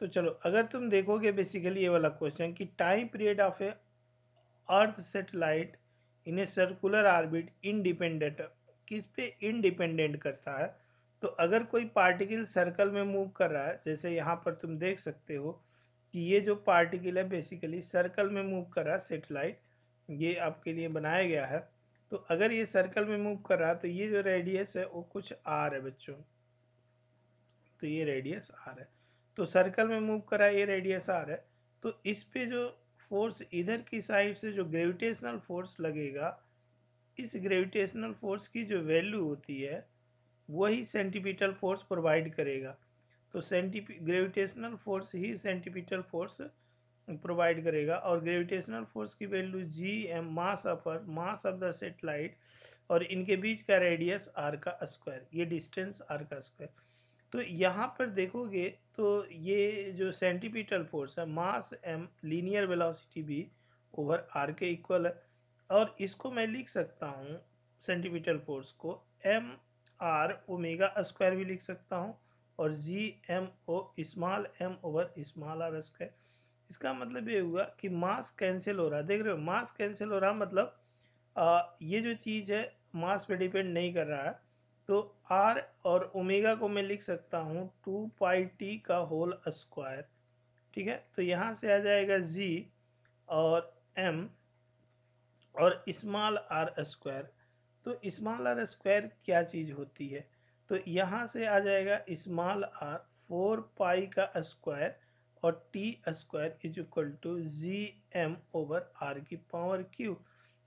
तो चलो अगर तुम देखोगे बेसिकली ये वाला क्वेश्चन कि time period of a earth satellite in a circular orbit independent किस पे इनडिपेंडेंट करता है तो अगर कोई पार्टिकल सर्कल में मूव कर रहा है जैसे यहाँ पर तुम देख सकते हो कि ये जो पार्टिकल है बेसिकली सर्कल में मूव कर रहा है सेटेलाइट ये आपके लिए बनाया गया है तो अगर ये सर्कल में मूव कर रहा है तो ये जो रेडियस है वो कुछ आर है बच्चों तो ये रेडियस आर है तो सर्कल में मूव करा ये रेडियस आर है तो इस पे जो फोर्स इधर की साइड से जो ग्रेविटेशनल फोर्स लगेगा इस ग्रेविटेशनल फोर्स की जो वैल्यू होती है वही सेंटिपिटल फोर्स प्रोवाइड करेगा तो सेंटीपी ग्रेविटेशनल फोर्स ही सेंटिपिटल फोर्स प्रोवाइड करेगा और ग्रेविटेशनल फोर्स की वैल्यू जी एम मास अपर मास ऑफ द सेटेलाइट और इनके बीच का रेडियस आर का स्क्वायर ये डिस्टेंस आर का स्क्वायर तो यहाँ पर देखोगे तो ये जो सेंटीपीटल फोर्स है mass M linear velocity v over R के इक्वल है और इसको मैं लिख सकता हूँ सेंटीपीटल फोर्स को एम आर ओमेगा स्क्वायर भी लिख सकता हूँ और जी एम ओ small M over small R square इसका मतलब ये हुआ कि मास कैंसिल हो रहा है देख रहे हो मास कैंसिल हो रहा मतलब आ, ये जो चीज़ है मास पे डिपेंड नहीं कर रहा है तो आर और ओमेगा को मैं लिख सकता हूँ टू पाई टी का होल स्क्वायर ठीक है तो यहाँ से आ जाएगा जी और एम और स्मॉल आर स्क्वायर तो स्मॉल आर स्क्वायर क्या चीज़ होती है तो यहाँ से आ जाएगा इस्माल आर फोर पाई का स्क्वायर और T square is equal to G M over R की पावर क्यू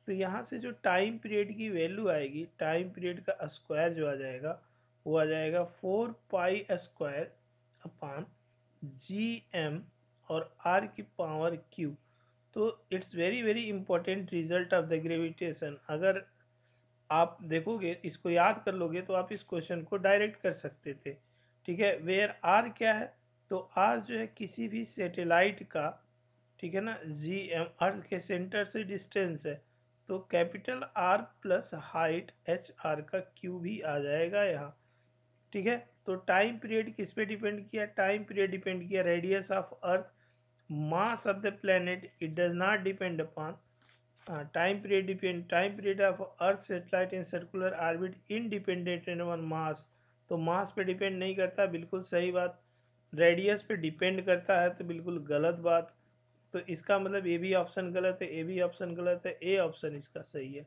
तो यहाँ से जो टाइम पीरियड की वैल्यू आएगी टाइम पीरियड का स्क्वायर जो आ जाएगा वो आ जाएगा four pi square upon G M और आर की पावर क्यू तो it's very very important result of the gravitation अगर आप देखोगे इसको याद कर लोगे तो आप इस क्वेश्चन को डायरेक्ट कर सकते थे ठीक है वेयर आर क्या है तो आर जो है किसी भी सेटेलाइट का ठीक है ना जी एम अर्थ के सेंटर से डिस्टेंस है तो capital R plus height H R का क्यू भी आ जाएगा यहाँ ठीक है तो टाइम पीरियड किस पे डिपेंड किया टाइम पीरियड डिपेंड किया radius of earth mass of the planet it does not depend upon time period depend time period of earth satellite in circular orbit independent one mass तो mass पे depend नहीं करता बिल्कुल सही बात radius पे depend करता है तो बिल्कुल गलत बात तो इसका मतलब ए भी ऑप्शन गलत है ए भी ऑप्शन गलत है ए ऑप्शन इसका सही है